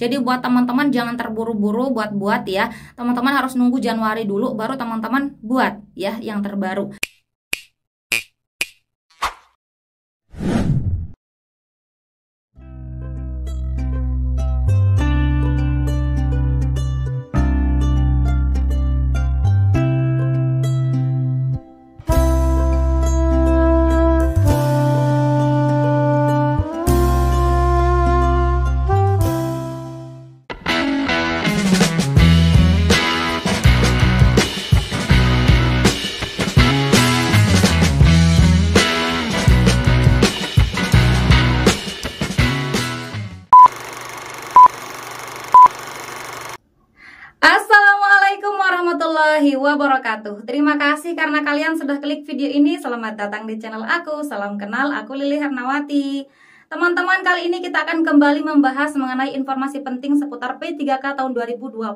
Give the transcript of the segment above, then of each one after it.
Jadi buat teman-teman jangan terburu-buru buat buat ya. Teman-teman harus nunggu Januari dulu baru teman-teman buat ya yang terbaru. wabarakatuh. Terima kasih karena kalian sudah klik video ini. Selamat datang di channel aku. Salam kenal, aku Lili Hernawati. Teman-teman, kali ini kita akan kembali membahas mengenai informasi penting seputar P3K tahun 2023.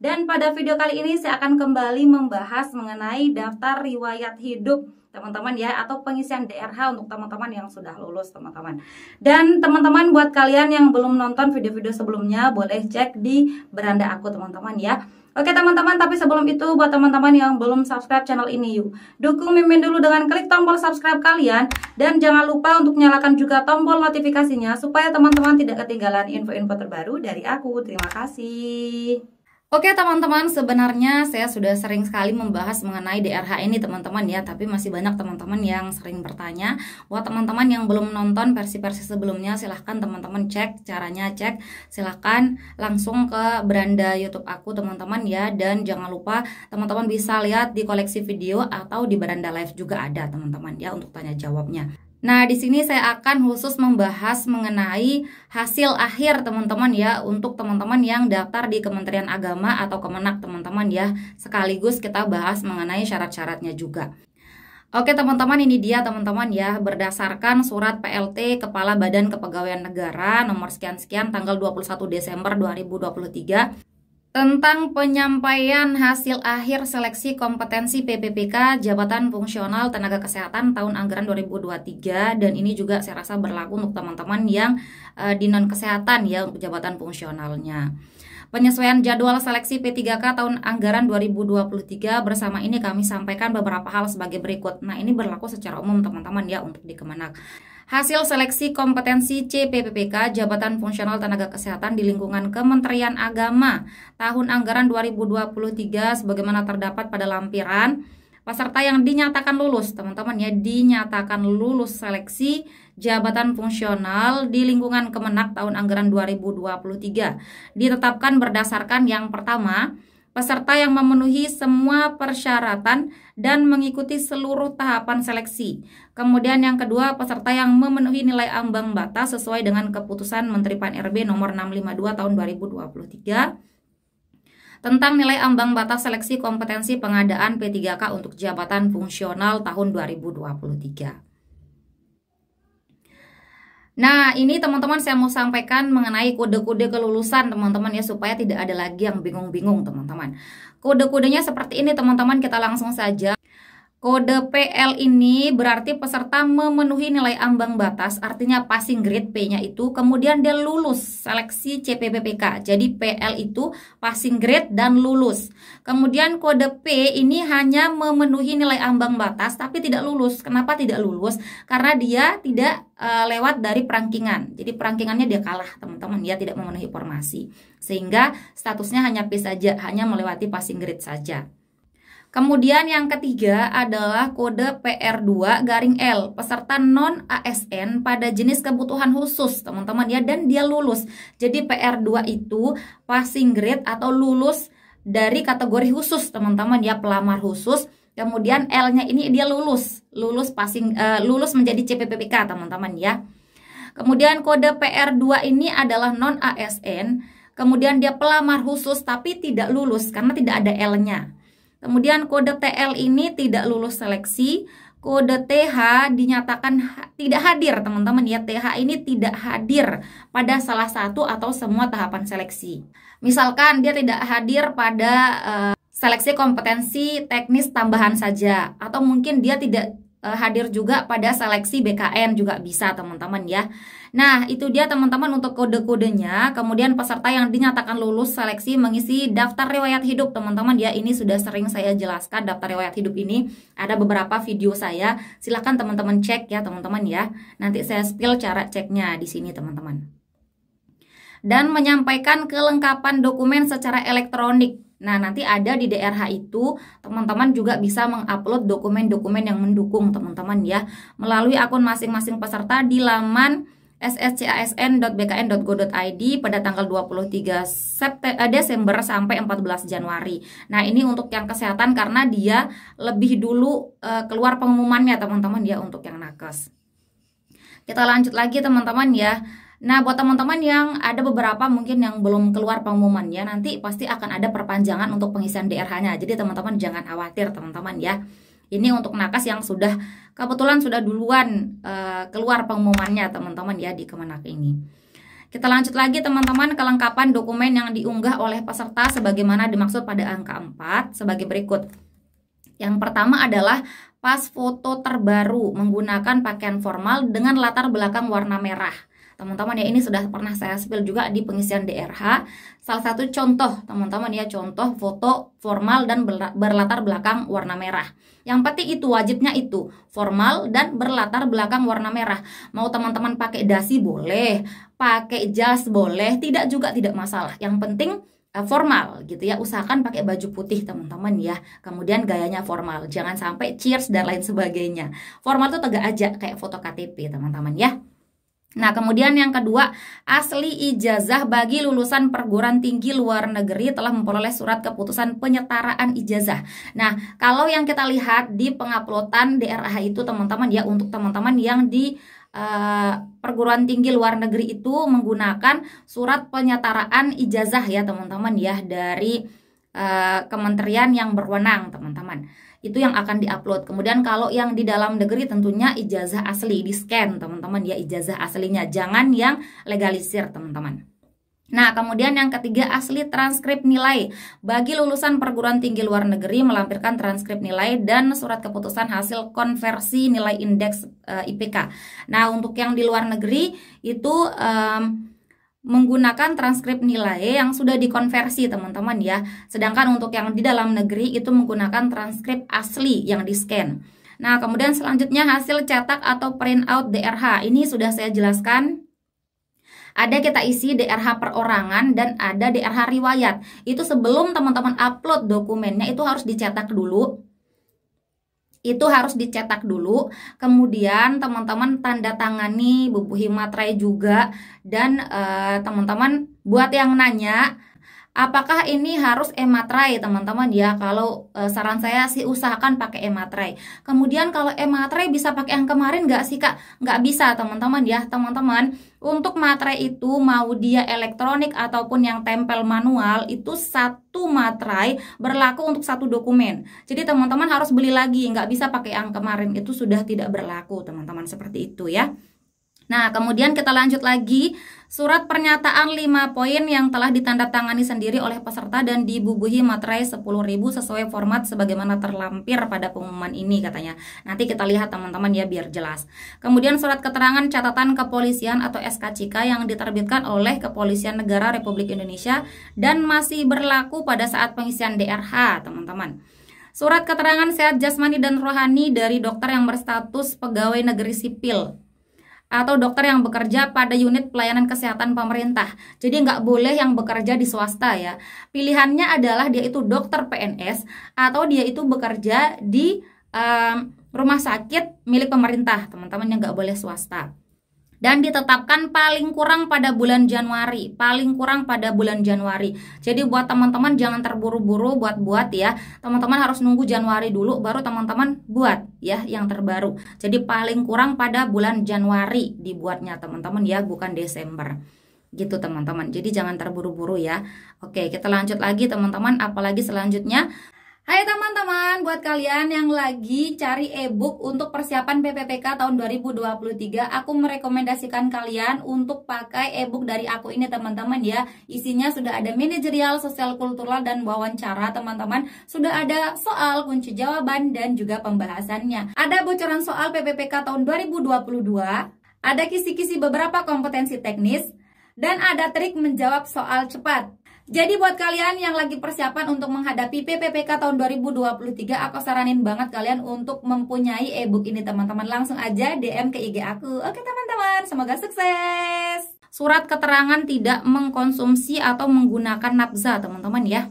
Dan pada video kali ini saya akan kembali membahas mengenai daftar riwayat hidup teman-teman ya atau pengisian DRH untuk teman-teman yang sudah lulus teman-teman dan teman-teman buat kalian yang belum nonton video-video sebelumnya boleh cek di beranda aku teman-teman ya Oke teman-teman, tapi sebelum itu buat teman-teman yang belum subscribe channel ini yuk Dukung Mimin dulu dengan klik tombol subscribe kalian Dan jangan lupa untuk nyalakan juga tombol notifikasinya Supaya teman-teman tidak ketinggalan info-info terbaru dari aku Terima kasih Oke teman-teman, sebenarnya saya sudah sering sekali membahas mengenai DRH ini teman-teman ya Tapi masih banyak teman-teman yang sering bertanya Buat teman-teman yang belum nonton versi-versi sebelumnya silahkan teman-teman cek caranya cek Silahkan langsung ke beranda Youtube aku teman-teman ya Dan jangan lupa teman-teman bisa lihat di koleksi video atau di beranda live juga ada teman-teman ya untuk tanya jawabnya Nah, di sini saya akan khusus membahas mengenai hasil akhir teman-teman ya untuk teman-teman yang daftar di Kementerian Agama atau Kemenak teman-teman ya. Sekaligus kita bahas mengenai syarat-syaratnya juga. Oke teman-teman ini dia teman-teman ya berdasarkan surat PLT Kepala Badan Kepegawaian Negara nomor sekian-sekian tanggal 21 Desember 2023 tentang penyampaian hasil akhir seleksi kompetensi PPPK Jabatan Fungsional Tenaga Kesehatan tahun anggaran 2023 dan ini juga saya rasa berlaku untuk teman-teman yang uh, di non kesehatan ya untuk jabatan fungsionalnya. Penyesuaian jadwal seleksi P3K tahun anggaran 2023 bersama ini kami sampaikan beberapa hal sebagai berikut. Nah, ini berlaku secara umum teman-teman ya untuk di Kemenak. Hasil seleksi kompetensi CPPPK Jabatan Fungsional Tenaga Kesehatan di lingkungan Kementerian Agama tahun anggaran 2023 sebagaimana terdapat pada lampiran peserta yang dinyatakan lulus, teman-teman ya, dinyatakan lulus seleksi jabatan fungsional di lingkungan Kemenak tahun anggaran 2023. Ditetapkan berdasarkan yang pertama, peserta yang memenuhi semua persyaratan dan mengikuti seluruh tahapan seleksi. Kemudian yang kedua, peserta yang memenuhi nilai ambang batas sesuai dengan keputusan Menteri Pan-RB nomor 652 tahun 2023 tentang nilai ambang batas seleksi kompetensi pengadaan P3K untuk jabatan fungsional tahun 2023. Nah, ini teman-teman saya mau sampaikan mengenai kode-kode kelulusan teman-teman ya supaya tidak ada lagi yang bingung-bingung teman-teman. Kode-kodenya seperti ini teman-teman kita langsung saja Kode PL ini berarti peserta memenuhi nilai ambang batas, artinya passing grade P-nya itu, kemudian dia lulus seleksi CPPPK. Jadi PL itu passing grade dan lulus. Kemudian kode P ini hanya memenuhi nilai ambang batas tapi tidak lulus. Kenapa tidak lulus? Karena dia tidak uh, lewat dari perangkingan. Jadi perangkingannya dia kalah, teman-teman. Dia tidak memenuhi formasi. Sehingga statusnya hanya P saja, hanya melewati passing grade saja. Kemudian yang ketiga adalah kode PR2 garing L, peserta non ASN pada jenis kebutuhan khusus, teman-teman ya, dan dia lulus. Jadi PR2 itu passing grade atau lulus dari kategori khusus, teman-teman ya, pelamar khusus. Kemudian L-nya ini dia lulus, lulus passing uh, lulus menjadi CPPPK, teman-teman ya. Kemudian kode PR2 ini adalah non ASN, kemudian dia pelamar khusus tapi tidak lulus karena tidak ada L-nya. Kemudian kode TL ini tidak lulus seleksi, kode TH dinyatakan ha tidak hadir teman-teman ya TH ini tidak hadir pada salah satu atau semua tahapan seleksi misalkan dia tidak hadir pada uh, seleksi kompetensi teknis tambahan saja atau mungkin dia tidak uh, hadir juga pada seleksi BKN juga bisa teman-teman ya Nah, itu dia teman-teman untuk kode-kodenya. Kemudian peserta yang dinyatakan lulus seleksi mengisi daftar riwayat hidup. Teman-teman, ya ini sudah sering saya jelaskan daftar riwayat hidup ini. Ada beberapa video saya. Silahkan teman-teman cek ya, teman-teman ya. Nanti saya spill cara ceknya di sini, teman-teman. Dan menyampaikan kelengkapan dokumen secara elektronik. Nah, nanti ada di DRH itu, teman-teman juga bisa mengupload dokumen-dokumen yang mendukung teman-teman ya melalui akun masing-masing peserta di laman sscasn.bkn.go.id pada tanggal 23 September, eh, Desember sampai 14 Januari. Nah ini untuk yang kesehatan karena dia lebih dulu uh, keluar pengumumannya teman-teman ya untuk yang nakes. Kita lanjut lagi teman-teman ya. Nah, buat teman-teman yang ada beberapa mungkin yang belum keluar pengumumannya, nanti pasti akan ada perpanjangan untuk pengisian DRH-nya. Jadi teman-teman jangan khawatir teman-teman ya. Ini untuk nakes yang sudah kebetulan sudah duluan uh, keluar pengumumannya teman-teman ya di Kemenak ini. Kita lanjut lagi teman-teman kelengkapan dokumen yang diunggah oleh peserta sebagaimana dimaksud pada angka 4 sebagai berikut. Yang pertama adalah pas foto terbaru menggunakan pakaian formal dengan latar belakang warna merah teman-teman ya ini sudah pernah saya spill juga di pengisian DRH salah satu contoh teman-teman ya contoh foto formal dan berlatar belakang warna merah yang penting itu wajibnya itu formal dan berlatar belakang warna merah mau teman-teman pakai dasi boleh pakai jas boleh tidak juga tidak masalah yang penting eh, formal gitu ya usahakan pakai baju putih teman-teman ya kemudian gayanya formal jangan sampai cheers dan lain sebagainya formal tuh tegak aja kayak foto KTP teman-teman ya Nah, hmm. kemudian yang kedua, asli ijazah bagi lulusan perguruan tinggi luar negeri telah memperoleh surat keputusan penyetaraan ijazah. Nah, kalau yang kita lihat di penguploadan DRH itu teman-teman ya untuk teman-teman yang di uh, perguruan tinggi luar negeri itu menggunakan surat penyetaraan ijazah ya teman-teman ya dari uh, kementerian yang berwenang teman-teman itu yang akan diupload. Kemudian kalau yang di dalam negeri tentunya ijazah asli di scan teman-teman ya ijazah aslinya, jangan yang legalisir teman-teman. Nah, kemudian yang ketiga asli transkrip nilai. Bagi lulusan perguruan tinggi luar negeri melampirkan transkrip nilai dan surat keputusan hasil konversi nilai indeks e, eh, IPK. Nah, untuk yang di luar negeri itu e, menggunakan transkrip nilai yang sudah dikonversi teman-teman ya. Sedangkan untuk yang di dalam negeri itu menggunakan transkrip asli yang di-scan. Nah, kemudian selanjutnya hasil cetak atau print out DRH. Ini sudah saya jelaskan. Ada kita isi DRH perorangan dan ada DRH riwayat. Itu sebelum teman-teman upload dokumennya itu harus dicetak dulu itu harus dicetak dulu kemudian teman-teman tanda tangani buku himatrai juga dan eh, teman-teman uh, buat yang nanya Apakah ini harus ematrai teman-teman ya? Kalau e, saran saya sih usahakan pakai ematrai. Kemudian kalau ematrai bisa pakai yang kemarin nggak sih kak? Nggak bisa teman-teman ya teman-teman. Untuk materai itu mau dia elektronik ataupun yang tempel manual itu satu materai berlaku untuk satu dokumen. Jadi teman-teman harus beli lagi, nggak bisa pakai yang kemarin itu sudah tidak berlaku teman-teman seperti itu ya. Nah, kemudian kita lanjut lagi surat pernyataan 5 poin yang telah ditandatangani sendiri oleh peserta dan dibubuhi materai 10.000 sesuai format sebagaimana terlampir pada pengumuman ini katanya. Nanti kita lihat teman-teman ya biar jelas. Kemudian surat keterangan catatan kepolisian atau SKCK yang diterbitkan oleh Kepolisian Negara Republik Indonesia dan masih berlaku pada saat pengisian DRH, teman-teman. Surat keterangan sehat jasmani dan rohani dari dokter yang berstatus pegawai negeri sipil atau dokter yang bekerja pada unit pelayanan kesehatan pemerintah. Jadi nggak boleh yang bekerja di swasta ya. Pilihannya adalah dia itu dokter PNS atau dia itu bekerja di um, rumah sakit milik pemerintah, teman-teman yang nggak boleh swasta dan ditetapkan paling kurang pada bulan Januari, paling kurang pada bulan Januari. Jadi buat teman-teman jangan terburu-buru buat buat ya. Teman-teman harus nunggu Januari dulu baru teman-teman buat ya yang terbaru. Jadi paling kurang pada bulan Januari dibuatnya teman-teman ya, bukan Desember gitu teman-teman. Jadi jangan terburu-buru ya. Oke, kita lanjut lagi teman-teman. Apalagi selanjutnya Hai teman-teman, buat kalian yang lagi cari e-book untuk persiapan PPPK tahun 2023, aku merekomendasikan kalian untuk pakai e-book dari aku ini teman-teman ya. Isinya sudah ada manajerial, sosial kultural dan wawancara teman-teman. Sudah ada soal, kunci jawaban dan juga pembahasannya. Ada bocoran soal PPPK tahun 2022, ada kisi-kisi beberapa kompetensi teknis, dan ada trik menjawab soal cepat. Jadi buat kalian yang lagi persiapan untuk menghadapi PPPK tahun 2023, aku saranin banget kalian untuk mempunyai e-book ini teman-teman. Langsung aja DM ke IG aku. Oke teman-teman, semoga sukses. Surat keterangan tidak mengkonsumsi atau menggunakan nafza teman-teman ya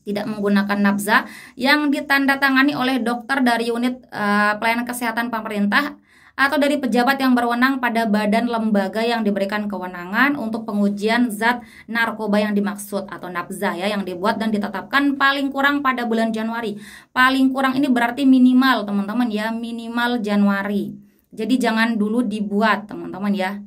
tidak menggunakan nafza yang ditandatangani oleh dokter dari unit uh, pelayanan kesehatan pemerintah atau dari pejabat yang berwenang pada badan lembaga yang diberikan kewenangan untuk pengujian zat narkoba yang dimaksud atau nafza ya yang dibuat dan ditetapkan paling kurang pada bulan Januari. Paling kurang ini berarti minimal teman-teman ya, minimal Januari. Jadi jangan dulu dibuat teman-teman ya.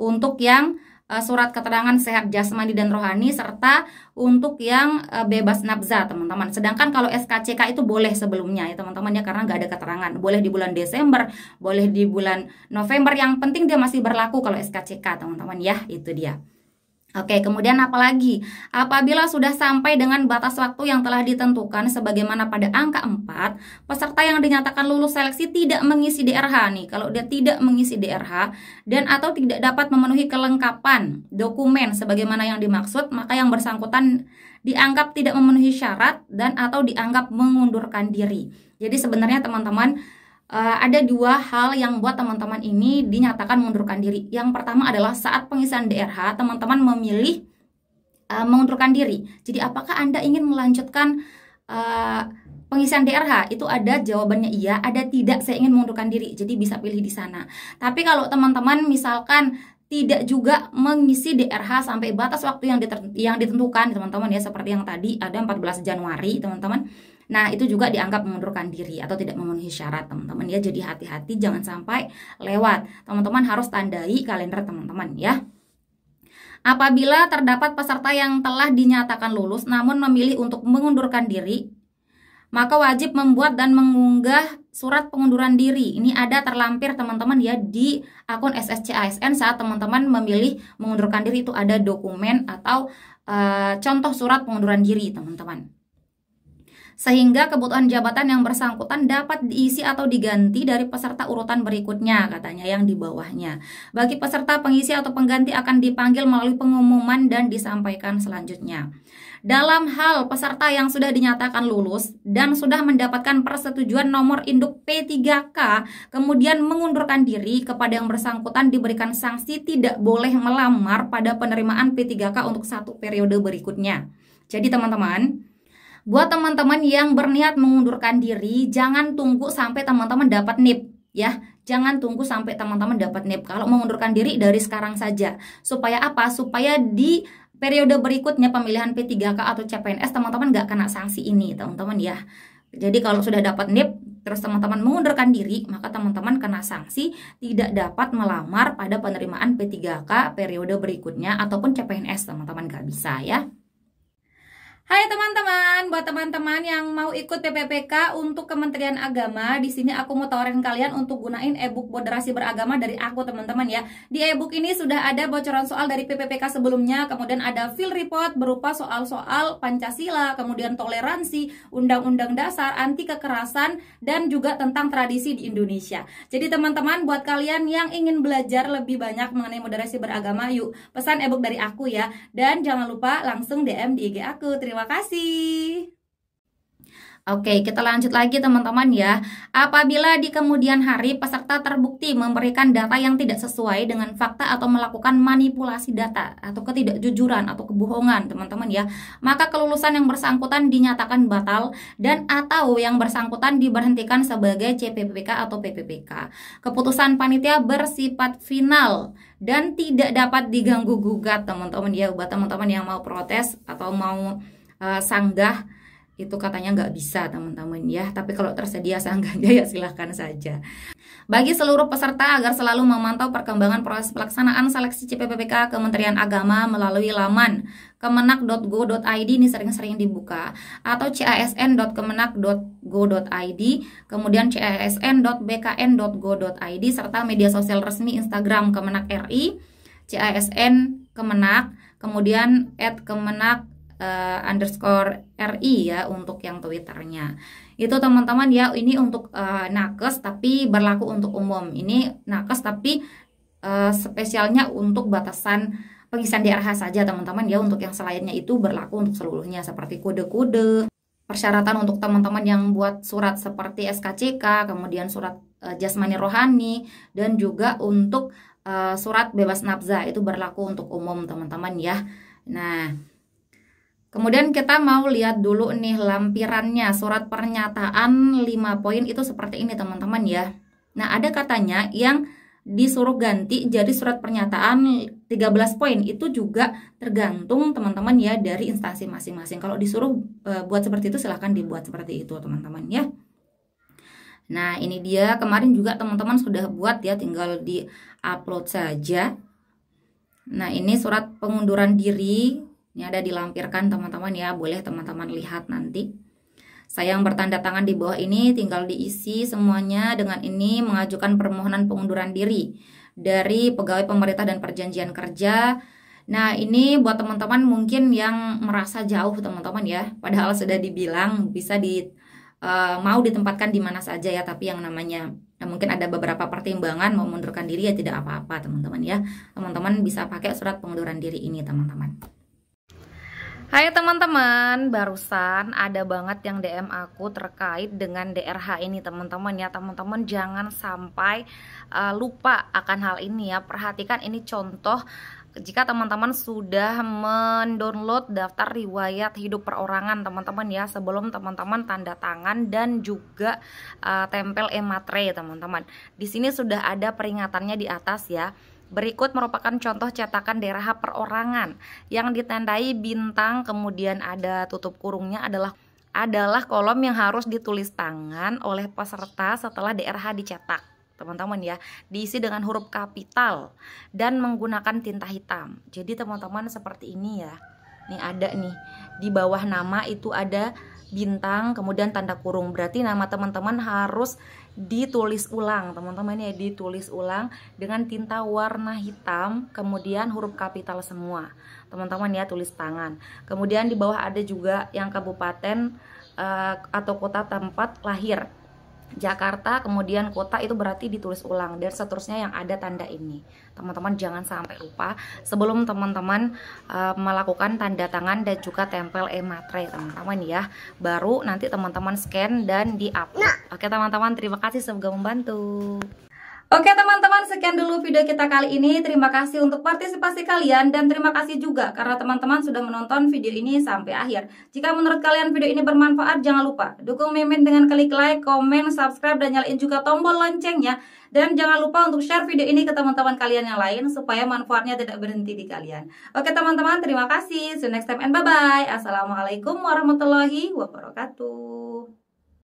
Untuk yang Eh, surat keterangan sehat jasmani dan rohani serta untuk yang eh, bebas nafza teman-teman. Sedangkan kalau SKCK itu boleh sebelumnya ya teman-teman ya karena nggak ada keterangan. Boleh di bulan Desember, boleh di bulan November. Yang penting dia masih berlaku kalau SKCK teman-teman ya itu dia. Oke, kemudian apa lagi? Apabila sudah sampai dengan batas waktu yang telah ditentukan sebagaimana pada angka 4, peserta yang dinyatakan lulus seleksi tidak mengisi DRH nih. Kalau dia tidak mengisi DRH dan atau tidak dapat memenuhi kelengkapan dokumen sebagaimana yang dimaksud, maka yang bersangkutan dianggap tidak memenuhi syarat dan atau dianggap mengundurkan diri. Jadi sebenarnya teman-teman Eh, ada dua hal yang buat teman-teman ini dinyatakan mengundurkan diri. Yang pertama adalah saat pengisian DRH, teman-teman memilih uh, mengundurkan diri. Jadi apakah Anda ingin melanjutkan uh, pengisian DRH? Itu ada jawabannya iya, ada tidak saya ingin mengundurkan diri. Jadi bisa pilih di sana. Tapi kalau teman-teman misalkan tidak juga mengisi DRH sampai batas waktu yang, yang ditentukan teman-teman ya seperti yang tadi ada 14 Januari teman-teman Nah, itu juga dianggap mengundurkan diri atau tidak memenuhi syarat, teman-teman ya. Jadi hati-hati jangan sampai lewat. Teman-teman harus tandai kalender teman-teman ya. Apabila terdapat peserta yang telah dinyatakan lulus namun memilih untuk mengundurkan diri, maka wajib membuat dan mengunggah surat pengunduran diri. Ini ada terlampir teman-teman ya di akun SSCASN saat teman-teman memilih mengundurkan diri itu ada dokumen atau e, contoh surat pengunduran diri, teman-teman sehingga kebutuhan jabatan yang bersangkutan dapat diisi atau diganti dari peserta urutan berikutnya katanya yang di bawahnya. Bagi peserta pengisi atau pengganti akan dipanggil melalui pengumuman dan disampaikan selanjutnya. Dalam hal peserta yang sudah dinyatakan lulus dan sudah mendapatkan persetujuan nomor induk P3K kemudian mengundurkan diri kepada yang bersangkutan diberikan sanksi tidak boleh melamar pada penerimaan P3K untuk satu periode berikutnya. Jadi teman-teman, buat teman-teman yang berniat mengundurkan diri, jangan tunggu sampai teman-teman dapat NIP ya. Jangan tunggu sampai teman-teman dapat NIP. Kalau mengundurkan diri dari sekarang saja. Supaya apa? Supaya di periode berikutnya pemilihan P3K atau CPNS teman-teman nggak kena sanksi ini, teman-teman ya. Jadi kalau sudah dapat NIP, terus teman-teman mengundurkan diri, maka teman-teman kena sanksi tidak dapat melamar pada penerimaan P3K periode berikutnya ataupun CPNS, teman-teman nggak bisa ya. Hai teman-teman, buat teman-teman yang mau ikut PPPK untuk Kementerian Agama, di sini aku mau tawarin kalian untuk gunain e-book Moderasi Beragama dari aku teman-teman ya. Di e-book ini sudah ada bocoran soal dari PPPK sebelumnya, kemudian ada field report berupa soal-soal Pancasila, kemudian toleransi, undang-undang dasar, anti kekerasan dan juga tentang tradisi di Indonesia. Jadi teman-teman, buat kalian yang ingin belajar lebih banyak mengenai moderasi beragama, yuk pesan e-book dari aku ya. Dan jangan lupa langsung DM di IG aku. Terima Terima kasih. Oke, kita lanjut lagi teman-teman ya. Apabila di kemudian hari peserta terbukti memberikan data yang tidak sesuai dengan fakta atau melakukan manipulasi data atau ketidakjujuran atau kebohongan, teman-teman ya, maka kelulusan yang bersangkutan dinyatakan batal dan atau yang bersangkutan diberhentikan sebagai CPPK atau PPPK. Keputusan panitia bersifat final dan tidak dapat diganggu gugat, teman-teman ya, buat teman-teman yang mau protes atau mau uh, sanggah itu katanya nggak bisa teman-teman ya tapi kalau tersedia sanggahnya ya silahkan saja bagi seluruh peserta agar selalu memantau perkembangan proses pelaksanaan seleksi CPPPK Kementerian Agama melalui laman kemenak.go.id ini sering-sering dibuka atau casn.kemenak.go.id kemudian casn.bkn.go.id serta media sosial resmi Instagram Kemenak RI CASN Kemenak kemudian at Kemenak uh, underscore RI ya untuk yang Twitternya itu teman-teman ya ini untuk uh, nakes tapi berlaku untuk umum ini nakes tapi uh, spesialnya untuk batasan pengisian DRH saja teman-teman ya untuk yang selainnya itu berlaku untuk seluruhnya seperti kode-kode persyaratan untuk teman-teman yang buat surat seperti SKCK kemudian surat uh, jasmani rohani dan juga untuk uh, surat bebas nafza itu berlaku untuk umum teman-teman ya nah Kemudian kita mau lihat dulu nih lampirannya surat pernyataan 5 poin itu seperti ini teman-teman ya. Nah, ada katanya yang disuruh ganti jadi surat pernyataan 13 poin itu juga tergantung teman-teman ya dari instansi masing-masing. Kalau disuruh e, buat seperti itu silahkan dibuat seperti itu teman-teman ya. Nah, ini dia kemarin juga teman-teman sudah buat ya tinggal di-upload saja. Nah, ini surat pengunduran diri ini ada dilampirkan teman-teman ya, boleh teman-teman lihat nanti. Saya yang bertanda tangan di bawah ini tinggal diisi semuanya dengan ini mengajukan permohonan pengunduran diri dari pegawai pemerintah dan perjanjian kerja. Nah ini buat teman-teman mungkin yang merasa jauh teman-teman ya, padahal sudah dibilang bisa di uh, mau ditempatkan di mana saja ya, tapi yang namanya Nah, mungkin ada beberapa pertimbangan mau mundurkan diri ya tidak apa-apa teman-teman ya. Teman-teman bisa pakai surat pengunduran diri ini teman-teman. Hai teman-teman, barusan ada banget yang DM aku terkait dengan DRH ini teman-teman ya Teman-teman jangan sampai uh, lupa akan hal ini ya Perhatikan ini contoh jika teman-teman sudah mendownload daftar riwayat hidup perorangan teman-teman ya Sebelum teman-teman tanda tangan dan juga uh, tempel e ya teman-teman Di sini sudah ada peringatannya di atas ya Berikut merupakan contoh cetakan daerah perorangan yang ditandai bintang kemudian ada tutup kurungnya adalah adalah kolom yang harus ditulis tangan oleh peserta setelah DRH dicetak teman-teman ya diisi dengan huruf kapital dan menggunakan tinta hitam jadi teman-teman seperti ini ya nih ada nih di bawah nama itu ada bintang kemudian tanda kurung berarti nama teman-teman harus ditulis ulang teman-teman ya ditulis ulang dengan tinta warna hitam kemudian huruf kapital semua teman-teman ya tulis tangan kemudian di bawah ada juga yang kabupaten uh, atau kota tempat lahir Jakarta, kemudian kota itu berarti ditulis ulang dan seterusnya yang ada tanda ini. Teman-teman jangan sampai lupa sebelum teman-teman uh, melakukan tanda tangan dan juga tempel e matre teman-teman ya. Baru nanti teman-teman scan dan di-upload. Nah. Oke teman-teman, terima kasih semoga membantu. Oke teman-teman, sekian dulu video kita kali ini. Terima kasih untuk partisipasi kalian dan terima kasih juga karena teman-teman sudah menonton video ini sampai akhir. Jika menurut kalian video ini bermanfaat, jangan lupa dukung Mimin dengan klik like, komen, subscribe, dan nyalain juga tombol loncengnya. Dan jangan lupa untuk share video ini ke teman-teman kalian yang lain supaya manfaatnya tidak berhenti di kalian. Oke teman-teman, terima kasih. See you next time and bye-bye. Assalamualaikum warahmatullahi wabarakatuh.